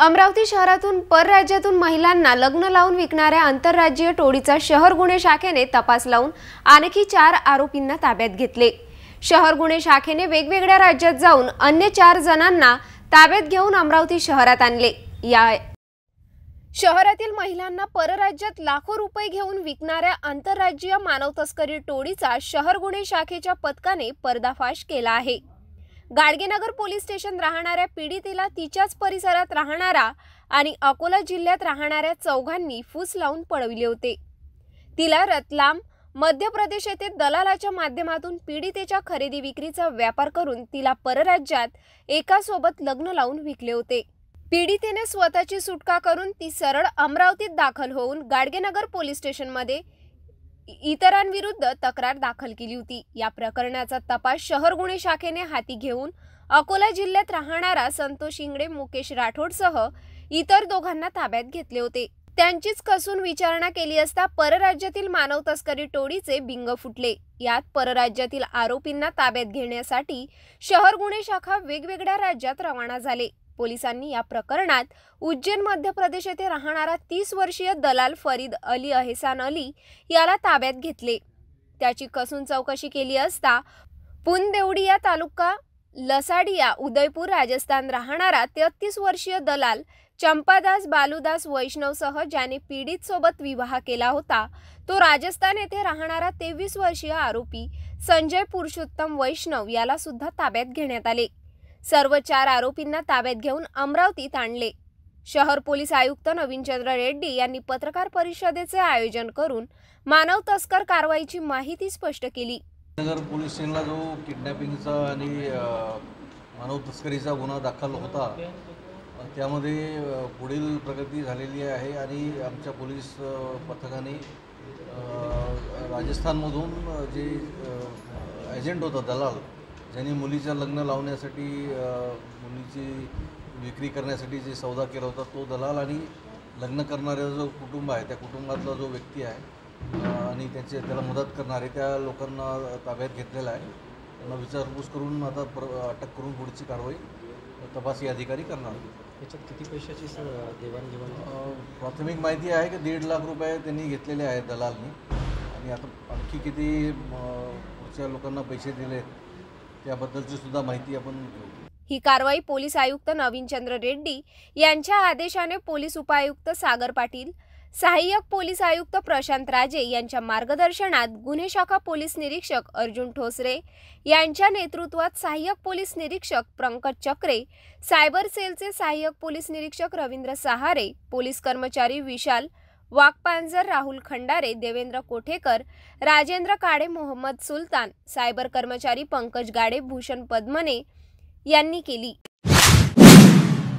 अमरावती शहरातून परराज्यातून महिलांना लग्न लावून विकणाऱ्या आंतरराज्यीय टोळीचा शहर गुन्हे शाखेने तपास लावून आणखी चार आरोपींना ताब्यात घेतले शहर गुन्हे शाखेने वेगवेगळ्या राज्यात जाऊन अन्य चार जणांना ताब्यात घेऊन अमरावती शहरात आणले या शहरातील महिलांना परराज्यात लाखो रुपये घेऊन विकणाऱ्या आंतरराज्यीय मानव तस्करी टोळीचा शहर गुन्हे शाखेच्या पथकाने पर्दाफाश केला आहे गाडगेनगर पोलीस स्टेशन राहणाऱ्या पीडितेला तिच्याच परिसरात राहणारा आणि अकोला जिल्ह्यात राहणाऱ्या चौघांनी फूस लावून पळविले होते तिला रतलाम मध्य प्रदेश येथे दलालाच्या माध्यमातून पीडितेच्या खरेदी विक्रीचा व्यापार करून तिला परराज्यात एकासोबत लग्न लावून विकले होते पीडितेने स्वतःची सुटका करून ती सरळ अमरावतीत दाखल होऊन गाडगेनगर पोलीस स्टेशनमध्ये इतरांविरुद्ध तक्रार दाखल केली होती या प्रकरणाचा तपास शहर गुन्हे शाखेने हाती घेऊन अकोला जिल्ह्यात राहणारा संतोष इंगडे मुकेश राठोडसह इतर दोघांना ताब्यात घेतले होते त्यांचीच कसून विचारणा केली असता परराज्यातील मानव तस्करी टोळीचे बिंग फुटले यात परराज्यातील आरोपींना ताब्यात घेण्यासाठी शहर गुन्हे शाखा वेगवेगळ्या राज्यात रवाना झाले पोलिसांनी या प्रकरणात उज्जैन मध्य प्रदेश येथे राहणारा तीस वर्षीय दलाल फरीद अली अहसान अली याला ताब्यात घेतले त्याची कसून चौकशी केली असता पुनदेवडिया तालुका लसाडिया उदयपूर राजस्थान राहणारा तेहतीस वर्षीय दलाल चंपादास बालुदास वैष्णवसह ज्याने पीडित सोबत विवाह केला होता तो राजस्थान येथे राहणारा तेवीस वर्षीय आरोपी संजय पुरुषोत्तम वैष्णव याला सुद्धा ताब्यात घेण्यात आले सर्व चार आरोपींना ताब्यात घेऊन अमरावतीत आणले शहर पोलीस आयुक्त नवीनचंद्र रेड्डी यांनी पत्रकार परिषदेचे आयोजन करून मानव तस्कर कारवाईची माहिती स्पष्ट केली नगर पोलीस जो किडनॅपिंगचा आणि मानव तस्करीचा गुन्हा दाखल होता त्यामध्ये पुढील प्रगती झालेली आहे आणि आमच्या पोलीस पथकाने राजस्थानमधून जे एजंट होता दलाल ज्यांनी मुलीचं लग्न लावण्यासाठी मुलीची विक्री करण्यासाठी जे सौदा केला होता तो दलाल आणि लग्न करणारा जो कुटुंब आहे त्या कुटुंबातला जो व्यक्ती आहे आणि त्याचे त्याला मदत करणारे त्या लोकांना ताब्यात घेतलेला आहे त्यांना विचारपूस करून आता प्र अटक करून पुढची कारवाई तपासी अधिकारी करणार त्याच्यात किती पैशाची देवाणघेवाण प्राथमिक माहिती आहे की दीड लाख रुपये त्यांनी घेतलेले आहेत दलालनी आणि आता आणखी किती पुढच्या लोकांना पैसे दिले सुद्धा माहिती आपण ही कारवाई पोलीस आयुक्त नवीनचंद्र रेड्डी यांच्या आदेशाने पोलीस उपायुक्त सागर पाटील सहाय्यक पोलीस आयुक्त प्रशांत राजे यांच्या मार्गदर्शनात गुन्हे शाखा पोलीस निरीक्षक अर्जुन ठोसरे यांच्या नेतृत्वात सहाय्यक पोलीस निरीक्षक पंकज चक्रे सायबर सेलचे सहाय्यक पोलीस निरीक्षक रवींद्र सहारे पोलीस कर्मचारी विशाल वाकपांजर राहुल खंडारे देवेंद्र कोठेकर राजेंद्र काडे मोहम्मद सुलतान सायबर कर्मचारी पंकज गाडे भूषण पद्मने यांनी केली